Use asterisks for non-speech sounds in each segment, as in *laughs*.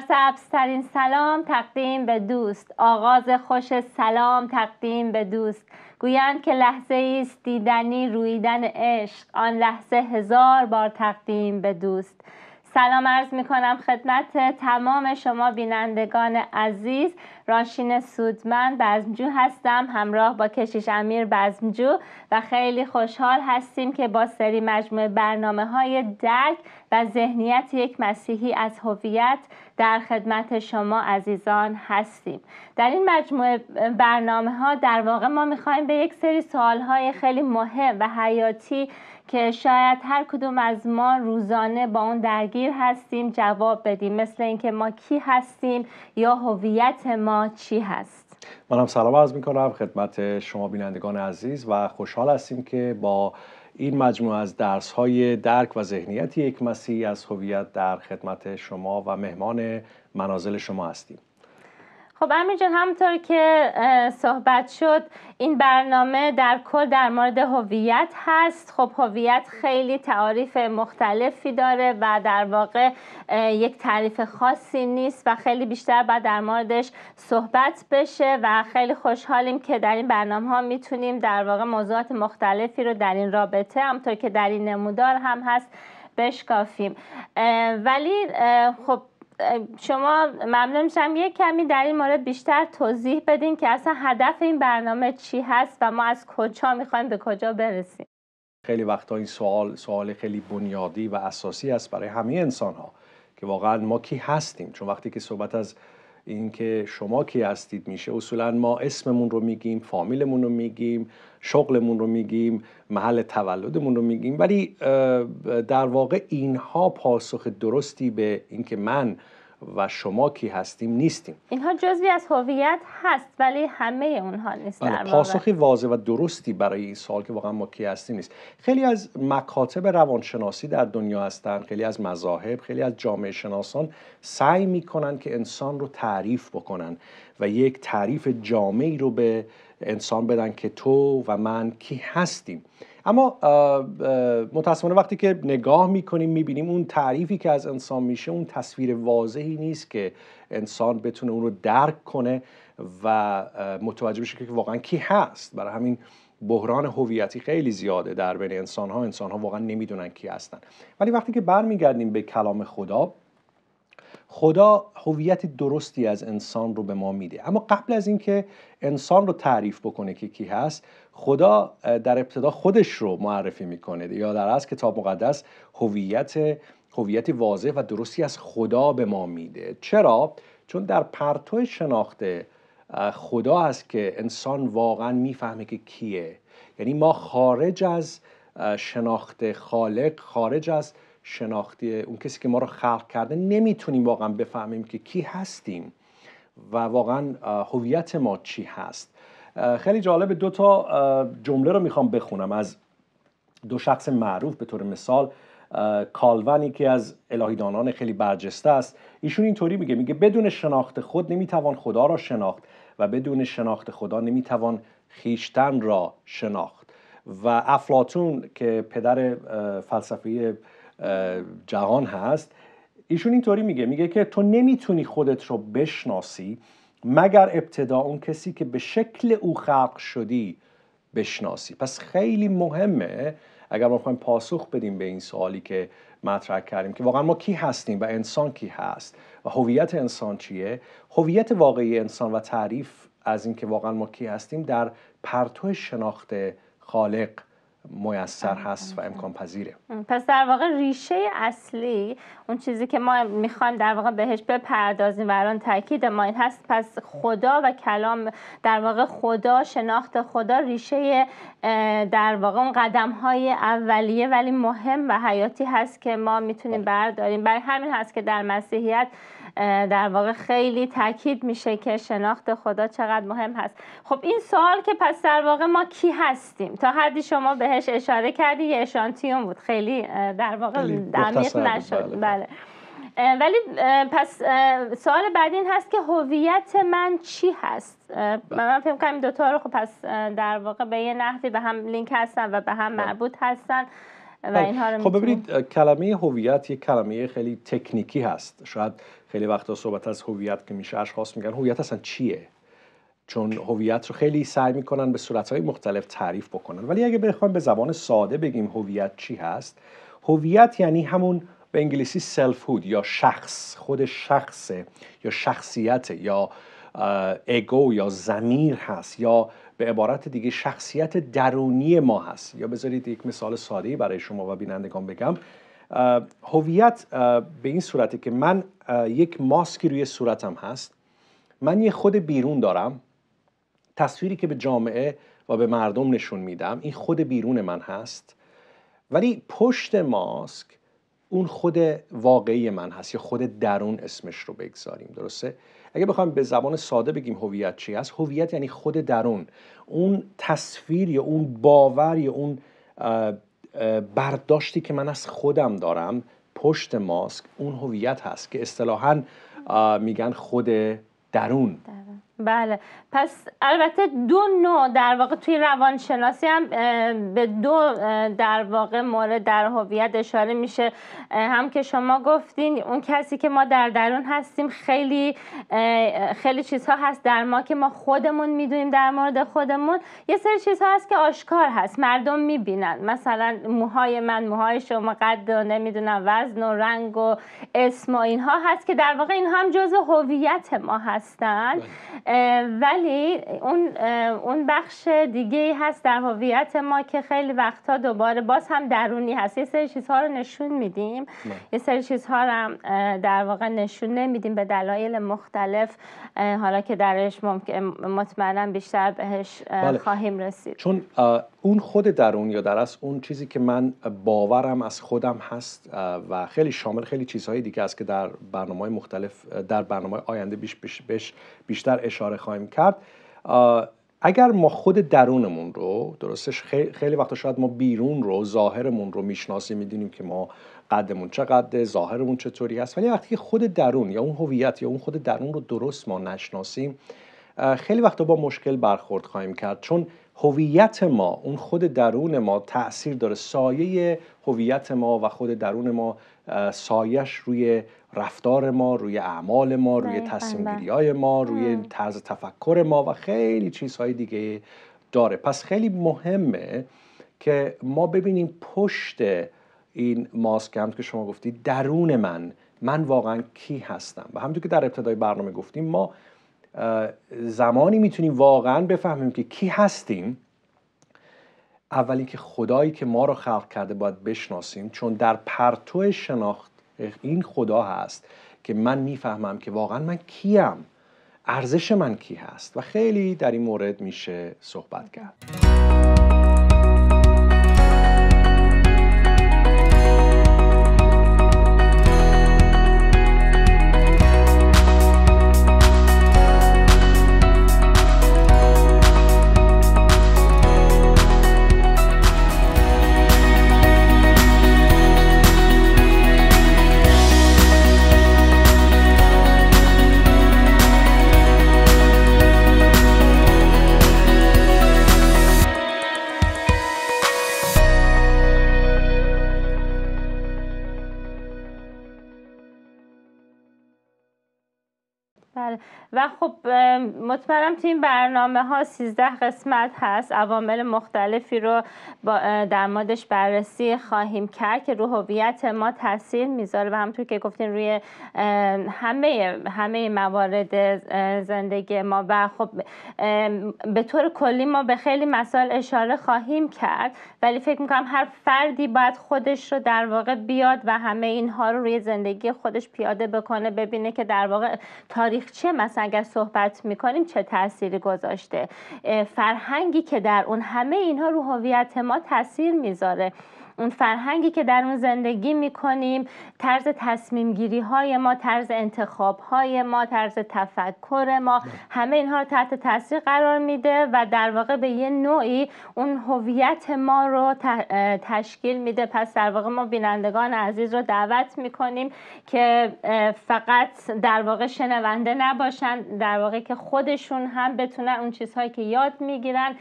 سرسبزترین سلام تقدیم به دوست آغاز خوش سلام تقدیم به دوست گویند که لحظه است دیدنی رویدن عشق آن لحظه هزار بار تقدیم به دوست سلام عرض می کنم خدمت تمام شما بینندگان عزیز راشین سودمن بزمجو هستم همراه با کشیش امیر بزمجو و خیلی خوشحال هستیم که با سری مجموعه برنامه های درک و ذهنیت یک مسیحی از هویت در خدمت شما عزیزان هستیم در این مجموعه برنامه ها در واقع ما میخوایم به یک سری سوال های خیلی مهم و حیاتی که شاید هر کدوم از ما روزانه با اون درگیر هستیم جواب بدیم مثل اینکه ما کی هستیم یا هویت ما چی هست منم سلام عرض میکنم خدمت شما بینندگان عزیز و خوشحال هستیم که با این مجموعه از درس های درک و ذهنیت یک مسیح از هویت در خدمت شما و مهمان منازل شما هستیم خب امیر جان همطور که صحبت شد این برنامه در کل در مورد هویت هست خب هویت خیلی تعاریف مختلفی داره و در واقع یک تعریف خاصی نیست و خیلی بیشتر باید در موردش صحبت بشه و خیلی خوشحالیم که در این برنامه ها میتونیم در واقع موضوعات مختلفی رو در این رابطه همطور که در این نمودار هم هست بشکافیم ولی خب شما ممنون میشم یک کمی در این مورد بیشتر توضیح بدین که اصلا هدف این برنامه چی هست و ما از کجا میخوایم به کجا برسیم خیلی وقتا این سوال سوال خیلی بنیادی و اساسی است برای همه انسان ها که واقعا ما کی هستیم چون وقتی که صحبت از اینکه شما کی هستید میشه اصولا ما اسممون رو میگیم فامیلمون رو میگیم شغلمون رو میگیم محل تولدمون رو میگیم ولی در واقع اینها پاسخ درستی به اینکه من و شما کی هستیم نیستیم اینها جزوی از هویت هست ولی همه اونها نیست بله، پاسخی واضح و درستی برای این سال که واقعا ما کی هستیم نیست خیلی از مکاتب روانشناسی در دنیا هستند خیلی از مذاهب خیلی از جامعه شناسان سعی میکنن که انسان رو تعریف بکنن و یک تعریف جامعی رو به انسان بدن که تو و من کی هستیم اما متاسفانه وقتی که نگاه میکنیم میبینیم اون تعریفی که از انسان میشه اون تصویر واضحی نیست که انسان بتونه اون رو درک کنه و متوجه بشه که واقعا کی هست برای همین بحران هویتی خیلی زیاده در بین انسان ها انسان ها واقعا نمیدونن کی هستن ولی وقتی که برمیگردیم به کلام خدا خدا هویت درستی از انسان رو به ما میده اما قبل از اینکه انسان رو تعریف بکنه که کی هست خدا در ابتدا خودش رو معرفی میکنه یا در از کتاب مقدس هویت هویت واضح و درستی از خدا به ما میده چرا چون در پرتو شناخت خدا است که انسان واقعا میفهمه که کیه یعنی ما خارج از شناخت خالق خارج از شناختی اون کسی که ما رو خلق کرده نمیتونیم واقعا بفهمیم که کی هستیم و واقعا هویت ما چی هست خیلی جالب دو تا جمله رو میخوام بخونم از دو شخص معروف به طور مثال کالوانی که از الهیدانان خیلی برجسته است ایشون اینطوری میگه میگه بدون شناخت خود نمیتوان خدا را شناخت و بدون شناخت خدا نمیتوان خیشتن را شناخت و افلاتون که پدر فلسفه جهان هست ایشون اینطوری میگه میگه که تو نمیتونی خودت رو بشناسی مگر ابتدا اون کسی که به شکل او خلق شدی بشناسی پس خیلی مهمه اگر ما بخوایم پاسخ بدیم به این سوالی که مطرح کردیم که واقعا ما کی هستیم و انسان کی هست و هویت انسان چیه هویت واقعی انسان و تعریف از اینکه واقعا ما کی هستیم در پرتو شناخت خالق میسر هست و امکان پذیره پس در واقع ریشه اصلی اون چیزی که ما میخوایم در واقع بهش بپردازیم و الان تاکید ما این هست پس خدا و کلام در واقع خدا شناخت خدا ریشه در واقع اون قدم های اولیه ولی مهم و حیاتی هست که ما میتونیم برداریم برای همین هست که در مسیحیت در واقع خیلی تاکید میشه که شناخت خدا چقدر مهم هست خب این سوال که پس در واقع ما کی هستیم تا حدی شما بهش اشاره کردی یه اشانتیون بود خیلی در واقع عمیق نشد بله, بله. بله. ولی پس سوال بعد این هست که هویت من چی هست بله. من فکر کنم این دوتا رو خب پس در واقع به یه نحوی به هم لینک هستن و به هم مربوط هستن بله. خب ببینید کلمه هویت یک کلمه خیلی تکنیکی هست شاید خیلی وقتا صحبت از هویت که میشه اشخاص میگن هویت اصلا چیه چون هویت رو خیلی سعی میکنن به صورتهای مختلف تعریف بکنن ولی اگه بخوایم به زبان ساده بگیم هویت چی هست هویت یعنی همون به انگلیسی سلف هود یا شخص خود شخصه یا شخصیت یا اگو یا زمیر هست یا به عبارت دیگه شخصیت درونی ما هست یا بذارید یک مثال ساده برای شما و بینندگان بگم هویت به این صورته که من یک ماسکی روی صورتم هست من یه خود بیرون دارم تصویری که به جامعه و به مردم نشون میدم این خود بیرون من هست ولی پشت ماسک اون خود واقعی من هست یا خود درون اسمش رو بگذاریم درسته اگه بخوایم به زبان ساده بگیم هویت چی هست هویت یعنی خود درون اون تصویر یا اون باور یا اون برداشتی که من از خودم دارم پشت ماسک اون هویت هست که اصطلاحا میگن خود درون بله پس البته دو نوع در واقع توی روانشناسی هم به دو در واقع مورد در هویت اشاره میشه هم که شما گفتین اون کسی که ما در درون هستیم خیلی خیلی چیزها هست در ما که ما خودمون میدونیم در مورد خودمون یه سری چیزها هست که آشکار هست مردم میبینن مثلا موهای من موهای شما قد و نمیدونم وزن و رنگ و اسم و اینها هست که در واقع اینها هم جزء هویت ما هستن بله. ولی اون اون بخش دیگه هست در هویت ما که خیلی وقتا دوباره باز هم درونی هست یه سری چیزها رو نشون میدیم نه. بله. یه سری چیزها رو هم در واقع نشون نمیدیم به دلایل مختلف حالا که درش ممکن مطمئنا بیشتر بهش بله. خواهیم رسید چون اون خود درون یا در از اون چیزی که من باورم از خودم هست و خیلی شامل خیلی چیزهای دیگه است که در برنامه مختلف در برنامه آینده بیش بیش بیشتر اشاره خواهیم کرد اگر ما خود درونمون رو درستش خیلی وقتا شاید ما بیرون رو ظاهرمون رو میشناسیم میدونیم که ما قدمون چقدر ظاهرمون چطوری هست ولی وقتی خود درون یا اون هویت یا اون خود درون رو درست ما نشناسیم خیلی وقتا با مشکل برخورد خواهیم کرد چون هویت ما اون خود درون ما تاثیر داره سایه هویت ما و خود درون ما سایش روی رفتار ما روی اعمال ما روی تصمیم گیری های بله. ما روی طرز تفکر ما و خیلی چیزهای دیگه داره پس خیلی مهمه که ما ببینیم پشت این ماسک هم که شما گفتید درون من من واقعا کی هستم و همونطور که در ابتدای برنامه گفتیم ما زمانی میتونیم واقعا بفهمیم که کی هستیم اولین که خدایی که ما رو خلق کرده باید بشناسیم چون در پرتو شناخت این خدا هست که من میفهمم که واقعا من کیم ارزش من کی هست و خیلی در این مورد میشه صحبت کرد و خب مطمئنم تو این برنامه ها 13 قسمت هست عوامل مختلفی رو در موردش بررسی خواهیم کرد که رو هویت ما تاثیر میذاره و همونطور که گفتین روی همه همه موارد زندگی ما و خب به طور کلی ما به خیلی مسائل اشاره خواهیم کرد ولی فکر میکنم هر فردی باید خودش رو در واقع بیاد و همه اینها رو روی زندگی خودش پیاده بکنه ببینه که در واقع تاریخ چه مثلا اگر صحبت میکنیم چه تأثیری گذاشته فرهنگی که در اون همه اینها رو هویت ما تاثیر میذاره اون فرهنگی که در اون زندگی میکنیم طرز تصمیم های ما طرز انتخاب های ما طرز تفکر ما بله. همه اینها رو تحت تاثیر قرار میده و در واقع به یه نوعی اون هویت ما رو تشکیل میده پس در واقع ما بینندگان عزیز رو دعوت میکنیم که فقط در واقع شنونده نباشن در واقع که خودشون هم بتونن اون چیزهایی که یاد میگیرن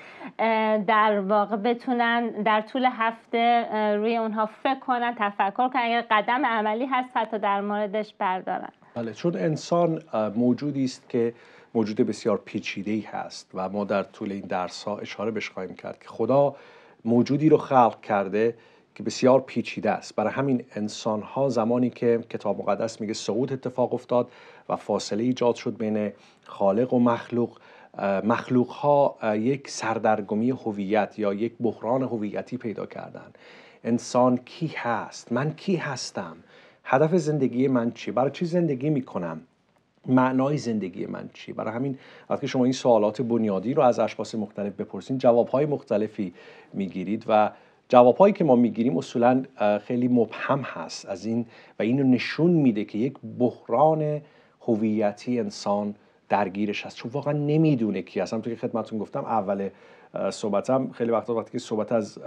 در واقع بتونن در طول هفته روی اونها فکر کنن تفکر کنن اگر قدم عملی هست حتی در موردش بردارن بله چون انسان موجودی است که موجود بسیار پیچیده ای هست و ما در طول این درس ها اشاره بهش خواهیم کرد که خدا موجودی رو خلق کرده که بسیار پیچیده است برای همین انسان ها زمانی که کتاب مقدس میگه سقوط اتفاق افتاد و فاصله ایجاد شد بین خالق و مخلوق مخلوق ها یک سردرگمی هویت یا یک بحران هویتی پیدا کردند. انسان کی هست من کی هستم هدف زندگی من چی؟ برای چی زندگی میکنم معنای زندگی من چی؟ برای همین وقتی شما این سوالات بنیادی رو از اشخاص مختلف بپرسین جوابهای مختلفی میگیرید و جوابهایی که ما میگیریم اصولا خیلی مبهم هست از این و اینو نشون میده که یک بحران هویتی انسان درگیرش هست چون واقعا نمیدونه کی هست همونطور که خدمتون گفتم اول صحبتم خیلی وقتا وقتی که صحبت از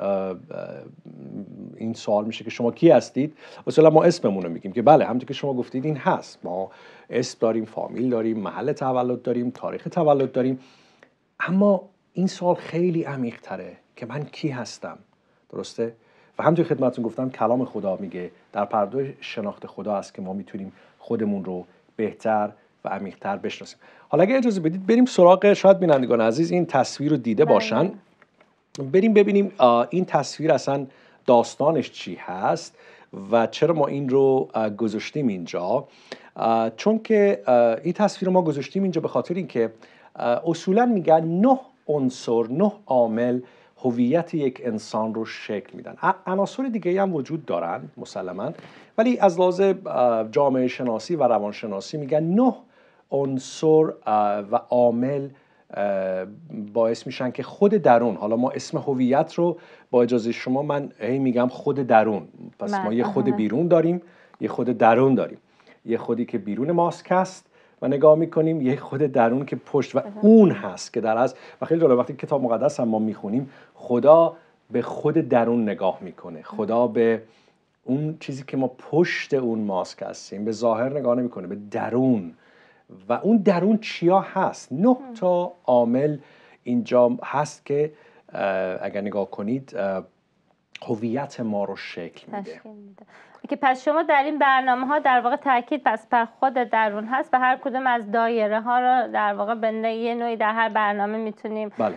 این سوال میشه که شما کی هستید اصلا ما اسممون رو میگیم که بله همونطور که شما گفتید این هست ما اسم داریم فامیل داریم محل تولد داریم تاریخ تولد داریم اما این سوال خیلی عمیق که من کی هستم درسته و همطور خدمتتون گفتم کلام خدا میگه در پرده شناخت خدا است که ما میتونیم خودمون رو بهتر و عمیقتر بشناسیم حالا اگه اجازه بدید بریم سراغ شاید بینندگان عزیز این تصویر رو دیده بله. باشن بریم ببینیم این تصویر اصلا داستانش چی هست و چرا ما این رو گذاشتیم اینجا چون که این تصویر رو ما گذاشتیم اینجا به خاطر اینکه اصولا میگن نه عنصر نه عامل هویت یک انسان رو شکل میدن عناصر دیگه هم وجود دارن مسلما ولی از لحاظ جامعه شناسی و روانشناسی میگن نه عنصر و عامل باعث میشن که خود درون حالا ما اسم هویت رو با اجازه شما من هی میگم خود درون پس ما یه بله. خود بیرون داریم یه خود درون داریم یه خودی که بیرون ماسک است و نگاه میکنیم یه خود درون که پشت و اون هست که در از و خیلی جالب وقتی کتاب مقدس هم ما میخونیم خدا به خود درون نگاه میکنه خدا به اون چیزی که ما پشت اون ماسک هستیم به ظاهر نگاه نمیکنه به درون و اون درون چیا هست نه تا عامل اینجا هست که اگر نگاه کنید هویت ما رو شکل میده که پس شما در این برنامه ها در واقع تاکید پس پر خود درون هست و هر کدوم از دایره ها رو در واقع به یه نوعی در هر برنامه میتونیم بله.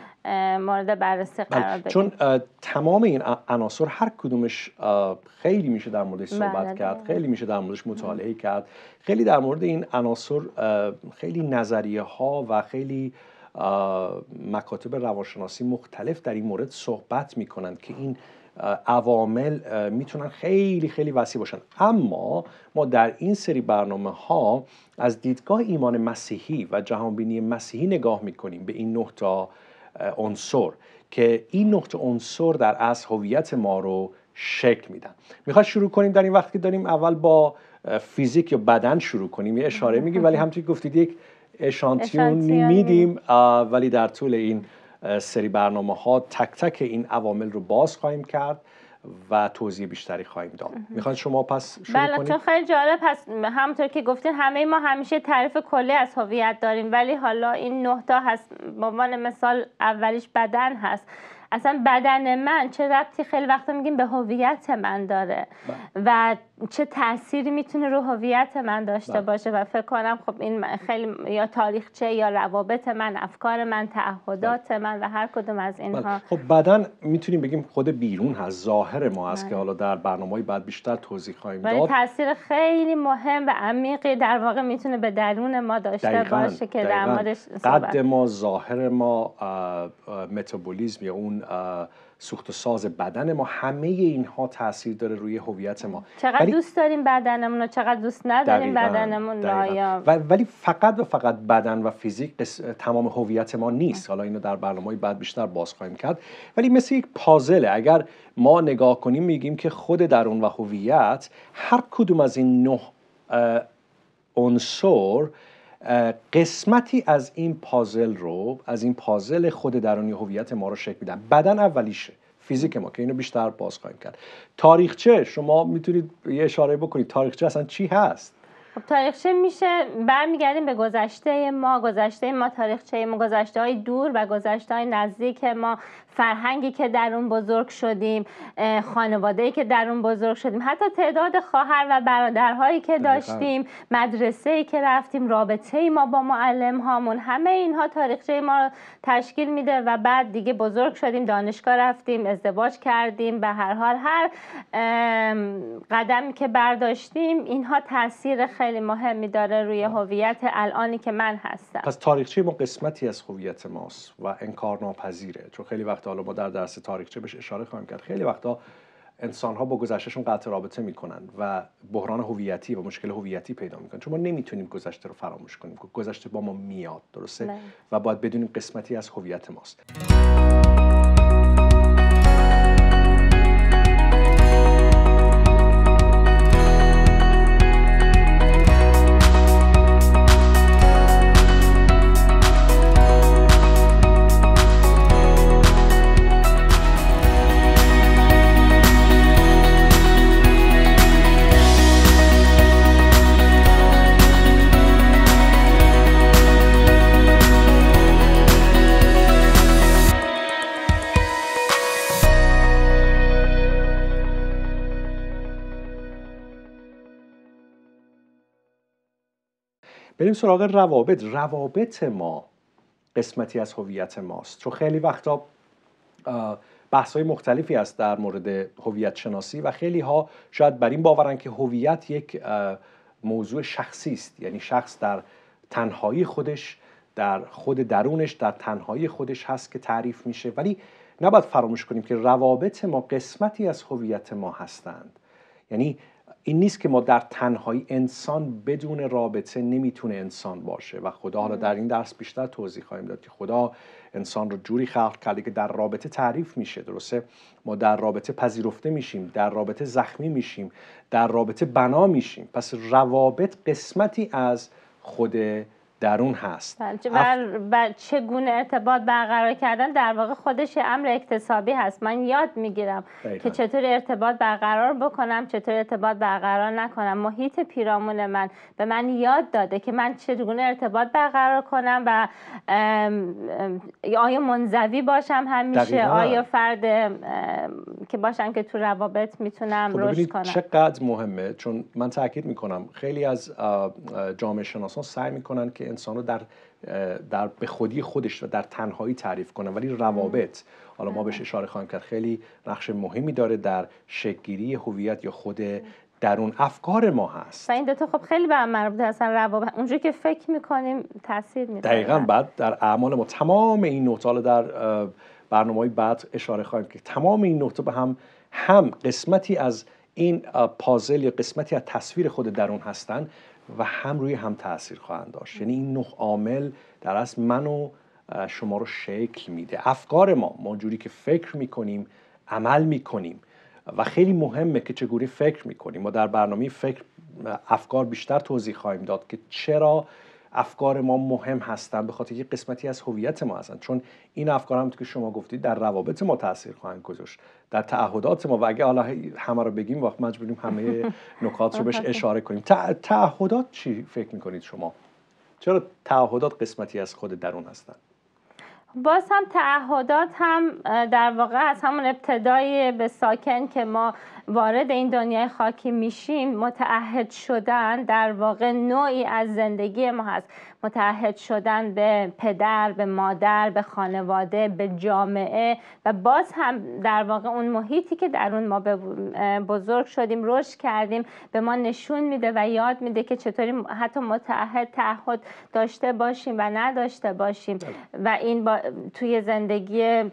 مورد بررسی بله، قرار بدیم چون تمام این عناصر هر کدومش خیلی میشه در موردش بله، صحبت کرد خیلی میشه در موردش مطالعه کرد خیلی در مورد این عناصر خیلی نظریه ها و خیلی مکاتب روانشناسی مختلف در این مورد صحبت میکنند که این عوامل میتونن خیلی خیلی وسیع باشن اما ما در این سری برنامه ها از دیدگاه ایمان مسیحی و جهانبینی مسیحی نگاه میکنیم به این نقطه تا عنصر که این نقطه عنصر در اصل هویت ما رو شکل میدن میخواد شروع کنیم در این وقت که داریم اول با فیزیک یا بدن شروع کنیم یه اشاره میگی ولی همطوری گفتید یک اشانتیون میدیم ولی در طول این سری برنامه ها تک تک این عوامل رو باز خواهیم کرد و توضیح بیشتری خواهیم داد میخواید شما پس شروع بله کنید؟ خیلی جالب هست همونطور که گفتین همه ما همیشه تعریف کلی از هویت داریم ولی حالا این نه تا هست به عنوان مثال اولیش بدن هست اصلا بدن من چه ربطی خیلی وقتا میگیم به هویت من داره بله. و چه تاثیری میتونه رو هویت من داشته بله. باشه و فکر کنم خب این خیلی یا تاریخچه یا روابط من افکار من تعهدات بله. من و هر کدوم از اینها خب بدن میتونیم بگیم خود بیرون هست ظاهر ما هست که حالا در برنامه بعد بیشتر توضیح خواهیم داد تاثیر خیلی مهم و عمیقی در واقع میتونه به درون ما داشته باشه که در قد ما ظاهر ما متابولیزم یا اون سوخت و ساز بدن ما همه اینها تاثیر داره روی هویت ما چقدر دوست داریم بدنمون رو چقدر دوست نداریم بدنمون و... ولی فقط و فقط بدن و فیزیک تمام هویت ما نیست حالا اینو در برنامه بعد بیشتر باز خواهیم کرد ولی مثل یک پازله اگر ما نگاه کنیم میگیم که خود درون و هویت هر کدوم از این نه عنصر قسمتی از این پازل رو از این پازل خود درونی هویت ما رو شکل میدن بدن اولیشه فیزیک ما که اینو بیشتر باز خواهیم کرد تاریخچه شما میتونید یه اشاره بکنید تاریخچه اصلا چی هست خب تاریخچه میشه برمیگردیم به گذشته ما گذشته ما تاریخچه ما گذشته های دور و گذشته های نزدیک ما فرهنگی که در اون بزرگ شدیم خانواده که در اون بزرگ شدیم حتی تعداد خواهر و برادرهایی که داشتیم مدرسه که رفتیم رابطه ما با معلم هامون همه اینها تاریخچه ما رو تشکیل میده و بعد دیگه بزرگ شدیم دانشگاه رفتیم ازدواج کردیم به هر حال هر قدمی که برداشتیم اینها تاثیر خیلی خیلی مهمی داره روی هویت الانی که من هستم پس تاریخچه ما قسمتی از هویت ماست و انکار ناپذیره چون خیلی وقتا حالا ما در درس تاریخچه بهش اشاره خواهیم کرد خیلی وقتا انسان ها با گذشتهشون قطع رابطه میکنن و بحران هویتی و مشکل هویتی پیدا میکنن چون ما نمیتونیم گذشته رو فراموش کنیم گذشته با ما میاد درسته و باید بدونیم قسمتی از هویت ماست سراغ روابط روابط ما قسمتی از هویت ماست چون خیلی وقتا بحث های مختلفی هست در مورد هویت شناسی و خیلی ها شاید بر این باورن که هویت یک موضوع شخصی است یعنی شخص در تنهایی خودش در خود درونش در تنهایی خودش هست که تعریف میشه ولی نباید فراموش کنیم که روابط ما قسمتی از هویت ما هستند یعنی این نیست که ما در تنهایی انسان بدون رابطه نمیتونه انسان باشه و خدا حالا در این درس بیشتر توضیح خواهیم داد که خدا انسان رو جوری خلق کرده که در رابطه تعریف میشه درسته ما در رابطه پذیرفته میشیم در رابطه زخمی میشیم در رابطه بنا میشیم پس روابط قسمتی از خود درون هست و بله، بله، بله، چگونه ارتباط برقرار کردن در واقع خودش امر اکتسابی هست من یاد میگیرم که چطور ارتباط برقرار بکنم چطور ارتباط برقرار نکنم محیط پیرامون من به من یاد داده که من چگونه ارتباط برقرار کنم و آیا منزوی باشم همیشه آیا فرد که باشم که تو روابط میتونم خب، رشد کنم چقدر مهمه چون من تاکید میکنم خیلی از جامعه شناسان سعی میکنن که انسان رو در در به خودی خودش و در تنهایی تعریف کنه ولی روابط حالا ما بهش بله. اشاره خواهیم کرد خیلی نقش مهمی داره در شکگیری هویت یا خود درون افکار ما هست و این دوتا خب خیلی به هم مربوط هستن روابط اونجوری که فکر میکنیم تاثیر میده دقیقا بله. بعد در اعمال ما تمام این حالا در برنامه های بعد اشاره خواهیم که تمام این نقطه به هم هم قسمتی از این پازل یا قسمتی از تصویر خود درون هستن و هم روی هم تاثیر خواهند داشت یعنی این نه عامل در اصل من و شما رو شکل میده افکار ما ما جوری که فکر میکنیم عمل میکنیم و خیلی مهمه که چگونه فکر میکنیم ما در برنامه فکر افکار بیشتر توضیح خواهیم داد که چرا افکار ما مهم هستن به خاطر یه قسمتی از هویت ما هستن چون این افکار هم که شما گفتید در روابط ما تاثیر خواهند گذاشت در تعهدات ما و اگه حالا همه رو بگیم وقت مجبوریم همه *laughs* نکات رو بهش اشاره کنیم تعهدات چی فکر میکنید شما چرا تعهدات قسمتی از خود درون هستن؟ باز هم تعهدات هم در واقع از همون ابتدای به ساکن که ما وارد این دنیای خاکی میشیم متعهد شدن در واقع نوعی از زندگی ما هست متعهد شدن به پدر به مادر به خانواده به جامعه و باز هم در واقع اون محیطی که در اون ما بزرگ شدیم رشد کردیم به ما نشون میده و یاد میده که چطوری حتی متعهد تعهد داشته باشیم و نداشته باشیم بله. و این توی زندگی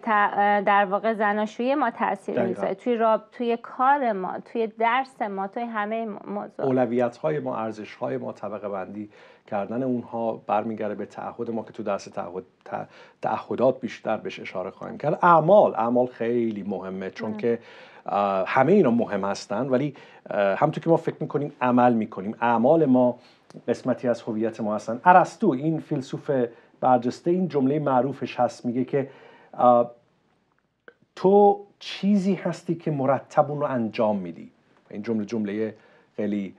در واقع زناشویی ما تاثیر میذاره توی راب توی کار ما توی درس ما توی همه موضوع اولویت های ما ارزش های ما طبقه بندی کردن اونها برمیگرده به تعهد ما که تو درس تعهد تعهدات بیشتر بهش اشاره خواهیم کرد اعمال اعمال خیلی مهمه چون که همه اینا مهم هستن ولی همونطور که ما فکر میکنیم عمل میکنیم اعمال ما قسمتی از هویت ما هستن ارسطو این فیلسوف برجسته این جمله معروفش هست میگه که تو چیزی هستی که مرتب اون رو انجام میدی این جمله جمله خیلی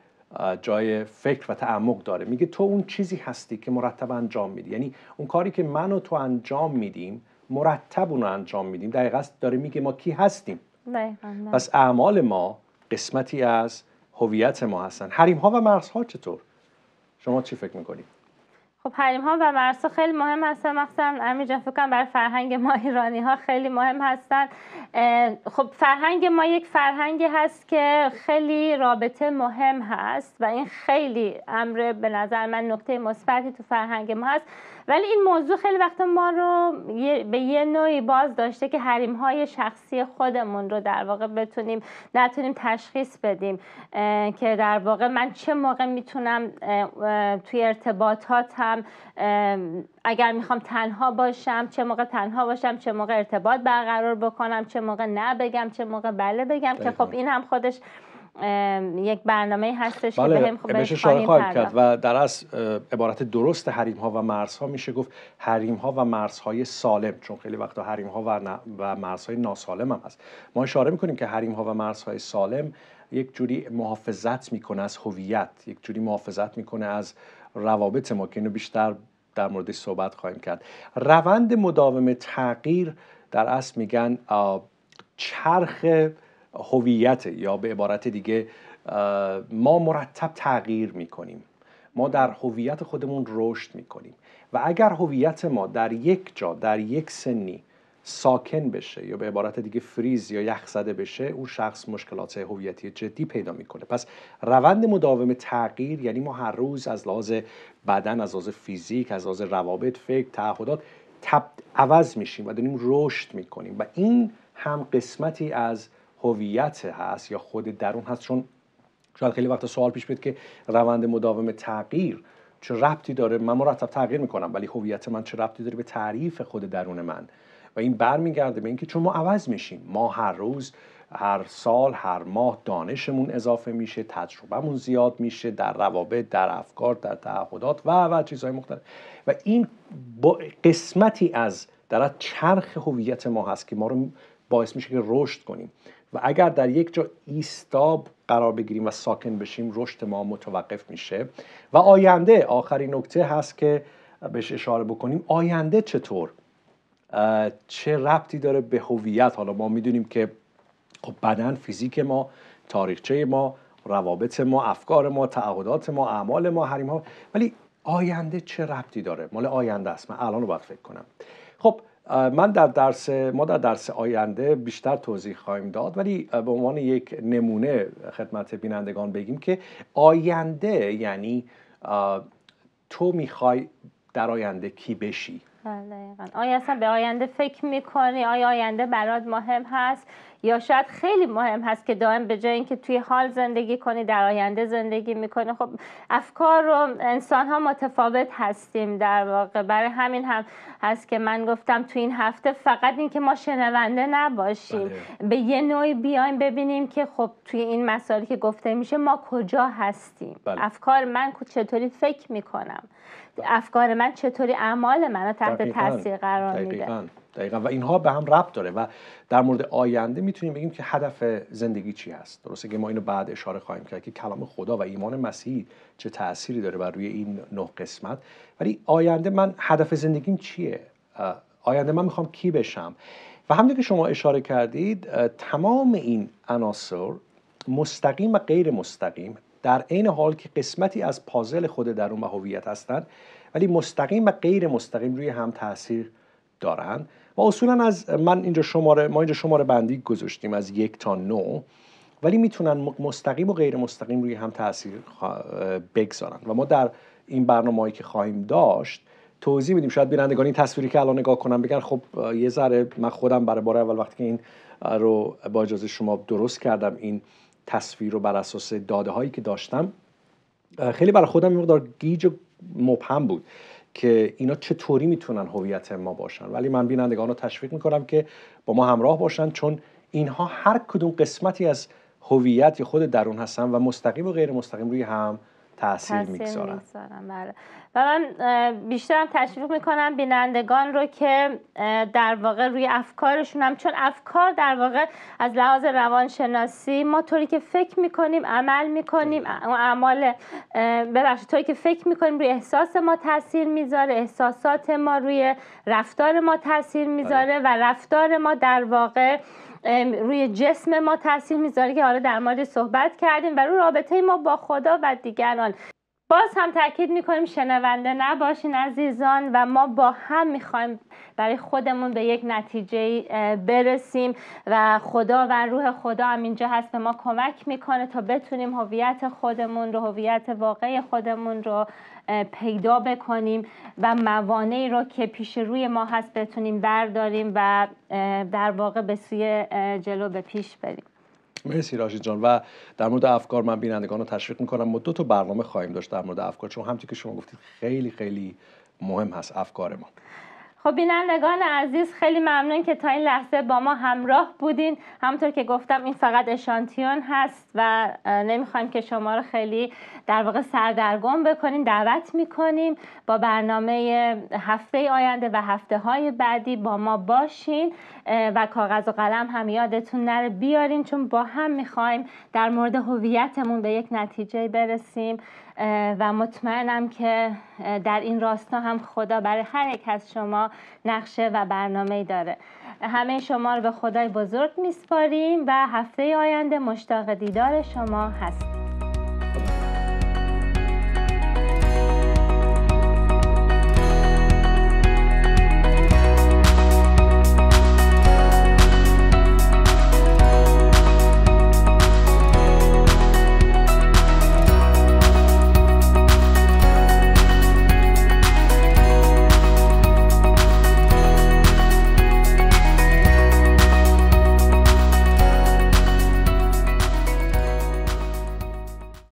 جای فکر و تعمق داره میگه تو اون چیزی هستی که مرتب انجام میدی یعنی اون کاری که من و تو انجام میدیم مرتب اون رو انجام میدیم دقیقا داره میگه ما کی هستیم پس اعمال ما قسمتی از هویت ما هستن حریم ها و ها چطور شما چی فکر میکنید خب حریم ها و مرزها خیلی مهم هستن مخصوصا امیر جان فکر برای فرهنگ ما ایرانی ها خیلی مهم هستن خب فرهنگ ما یک فرهنگی هست که خیلی رابطه مهم هست و این خیلی امر به نظر من نکته مثبتی تو فرهنگ ما هست ولی این موضوع خیلی وقت ما رو به یه نوعی باز داشته که حریم های شخصی خودمون رو در واقع بتونیم نتونیم تشخیص بدیم که در واقع من چه موقع میتونم توی ارتباطاتم اگر میخوام تنها باشم چه موقع تنها باشم چه موقع ارتباط برقرار بکنم چه موقع نه بگم چه موقع بله بگم که خب این هم خودش یک برنامه هستش که بله، بهم خب خواهیم کرد و در از عبارت درست حریم ها و ها میشه گفت حریم ها و های سالم چون خیلی وقتا حریم ها و, ن... و ناسالم هم هست ما اشاره میکنیم که حریم ها و های سالم یک جوری محافظت میکنه از هویت یک جوری محافظت میکنه از روابط ما که اینو بیشتر در مورد صحبت خواهیم کرد روند مداوم تغییر در اصل میگن چرخ هویت یا به عبارت دیگه ما مرتب تغییر میکنیم ما در هویت خودمون رشد میکنیم و اگر هویت ما در یک جا در یک سنی ساکن بشه یا به عبارت دیگه فریز یا یخ زده بشه اون شخص مشکلات هویتی جدی پیدا میکنه پس روند مداوم تغییر یعنی ما هر روز از لحاظ بدن از لحاظ فیزیک از لحاظ روابط فکر تعهدات تب عوض میشیم و داریم رشد میکنیم و این هم قسمتی از هویت هست یا خود درون هست چون شاید خیلی وقت سوال پیش بیاد که روند مداوم تغییر چه ربطی داره من مرتب تغییر میکنم ولی هویت من چه ربطی داره به تعریف خود درون من و این برمیگرده به اینکه چون ما عوض میشیم ما هر روز هر سال هر ماه دانشمون اضافه میشه تجربهمون زیاد میشه در روابط در افکار در تعهدات و و چیزهای مختلف و این قسمتی از در چرخ هویت ما هست که ما رو باعث میشه که رشد کنیم و اگر در یک جا ایستاب قرار بگیریم و ساکن بشیم رشد ما متوقف میشه و آینده آخرین نکته هست که بهش اشاره بکنیم آینده چطور چه ربطی داره به هویت حالا ما میدونیم که خب بدن فیزیک ما تاریخچه ما روابط ما افکار ما تعهدات ما اعمال ما حریم ها ولی آینده چه ربطی داره مال آینده است من الان رو باید فکر کنم خب من در درس ما در درس آینده بیشتر توضیح خواهیم داد ولی به عنوان یک نمونه خدمت بینندگان بگیم که آینده یعنی تو میخوای در آینده کی بشی بله، آیا اصلا به آینده فکر میکنی آیا آینده برات مهم هست یا شاید خیلی مهم هست که دائم به جای اینکه توی حال زندگی کنی در آینده زندگی میکنی خب افکار رو انسان ها متفاوت هستیم در واقع برای همین هم هست که من گفتم توی این هفته فقط اینکه ما شنونده نباشیم بله. به یه نوعی بیایم ببینیم که خب توی این مسائلی که گفته میشه ما کجا هستیم بله. افکار من چطوری فکر میکنم افکار من چطوری اعمال منو تحت تاثیر قرار میده دقیقا و اینها به هم ربط داره و در مورد آینده میتونیم بگیم که هدف زندگی چی هست درسته که ما اینو بعد اشاره خواهیم کرد که کلام خدا و ایمان مسیح چه تأثیری داره بر روی این نه قسمت ولی آینده من هدف زندگیم چیه آینده من میخوام کی بشم و همونطور که شما اشاره کردید تمام این عناصر مستقیم و غیر مستقیم در عین حال که قسمتی از پازل خود درون و هویت هستند ولی مستقیم و غیر مستقیم روی هم تاثیر دارند و اصولا از من اینجا شماره ما اینجا شماره بندی گذاشتیم از یک تا نو ولی میتونن مستقیم و غیر مستقیم روی هم تاثیر بگذارن و ما در این برنامه‌ای که خواهیم داشت توضیح میدیم شاید بینندگان این تصویری که الان نگاه کنم بگن خب یه ذره من خودم برای بار اول وقتی که این رو با اجازه شما درست کردم این تصویر رو بر اساس داده هایی که داشتم خیلی برای خودم این مقدار گیج و مبهم بود که اینا چطوری میتونن هویت ما باشن ولی من بینندگان رو تشویق میکنم که با ما همراه باشن چون اینها هر کدوم قسمتی از هویت خود درون هستن و مستقیم و غیر مستقیم روی هم تاثیر میگذارن بله. و من بیشترم هم تشویق میکنم بینندگان رو که در واقع روی افکارشون هم چون افکار در واقع از لحاظ روانشناسی ما طوری که فکر میکنیم عمل میکنیم اعمال ببخشید طوری که فکر میکنیم روی احساس ما تاثیر میذاره احساسات ما روی رفتار ما تاثیر آره. میذاره و رفتار ما در واقع روی جسم ما تاثیر میذاره که حالا در مورد صحبت کردیم و روی رابطه ما با خدا و دیگران باز هم تاکید میکنیم شنونده نباشین عزیزان و ما با هم میخوایم برای خودمون به یک نتیجه برسیم و خدا و روح خدا هم اینجا هست به ما کمک میکنه تا بتونیم هویت خودمون رو هویت واقعی خودمون رو پیدا بکنیم و موانعی رو که پیش روی ما هست بتونیم برداریم و در واقع به سوی جلو به پیش بریم مرسی راشید جان و در مورد افکار من بینندگان رو تشویق میکنم ما دو تا برنامه خواهیم داشت در مورد افکار چون همطور که شما گفتید خیلی خیلی مهم هست افکار ما خب بینندگان عزیز خیلی ممنون که تا این لحظه با ما همراه بودین همطور که گفتم این فقط اشانتیون هست و نمیخوایم که شما رو خیلی در واقع سردرگم بکنیم دعوت میکنیم با برنامه هفته آینده و هفته های بعدی با ما باشین و کاغذ و قلم هم یادتون نره بیارین چون با هم میخوایم در مورد هویتمون به یک نتیجه برسیم و مطمئنم که در این راستا هم خدا برای هر یک از شما نقشه و برنامه داره همه شما رو به خدای بزرگ میسپاریم و هفته آینده مشتاق دیدار شما هستیم